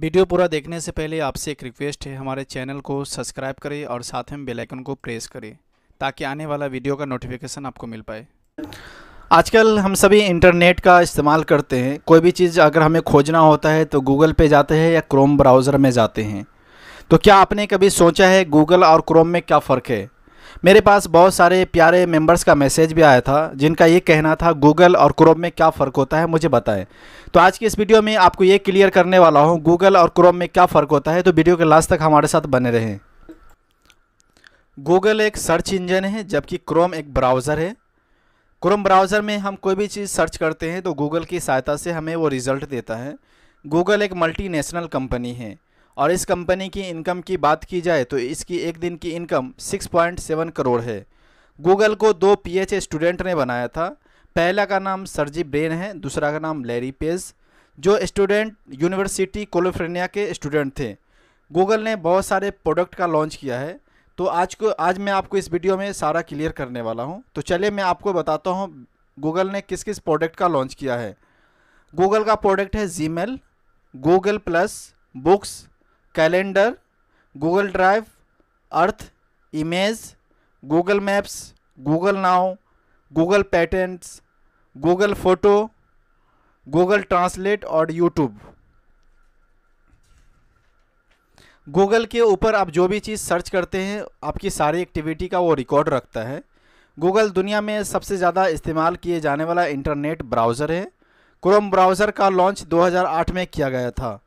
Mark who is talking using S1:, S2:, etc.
S1: video पूरा देखने से पहले आपसे एक रिक्वेस्ट है हमारे चैनल को सब्सक्राइब करें और साथ में बेल आइकन को प्रेस करें ताकि आने वाला वीडियो का नोटिफिकेशन आपको मिल पाए
S2: आजकल हम सभी इंटरनेट का इस्तेमाल करते हैं कोई भी चीज़ अगर हमें खोजना होता है तो गूगल पे जाते हैं या क्रोम ब्राउज़र में जाते हैं तो क्या आपने कभी सोचा है गूगल और क्रोम में क्या फ़र्क है मेरे पास बहुत सारे प्यारे मेंबर्स का मैसेज भी आया था जिनका ये कहना था गूगल और क्रोम में क्या फ़र्क होता है मुझे बताएं तो आज की इस वीडियो में आपको ये क्लियर करने वाला हूँ गूगल और क्रोम में क्या फ़र्क होता है तो वीडियो के लास्ट तक हमारे साथ बने रहें गूगल एक सर्च इंजन है जबकि क्रोम एक ब्राउज़र है क्रोम ब्राउज़र में हम कोई भी चीज़ सर्च करते हैं तो गूगल की सहायता से हमें वो रिज़ल्ट देता है गूगल एक मल्टीनेशनल कंपनी है और इस कंपनी की इनकम की बात की जाए तो इसकी एक दिन की इनकम 6.7 करोड़ है गूगल को दो पीएच स्टूडेंट ने बनाया था पहला का नाम सरजी ब्रेन है दूसरा का नाम लैरी पेज जो स्टूडेंट यूनिवर्सिटी कोलिफोर्निया के स्टूडेंट थे गूगल ने बहुत सारे प्रोडक्ट का लॉन्च किया है तो आज को आज मैं आपको इस वीडियो में सारा क्लियर करने वाला हूँ तो चलिए मैं आपको बताता हूँ गूगल ने किस किस प्रोडक्ट का लॉन्च किया है गूगल का प्रोडक्ट है Gmail Google plus books calendar Google drive earth image Google maps Google now Google patents Google photo Google translate और यूट्यूब गूगल के ऊपर आप जो भी चीज़ सर्च करते हैं आपकी सारी एक्टिविटी का वो रिकॉर्ड रखता है गूगल दुनिया में सबसे ज़्यादा इस्तेमाल किए जाने वाला इंटरनेट ब्राउज़र है क्रोम ब्राउज़र का लॉन्च 2008 में किया गया था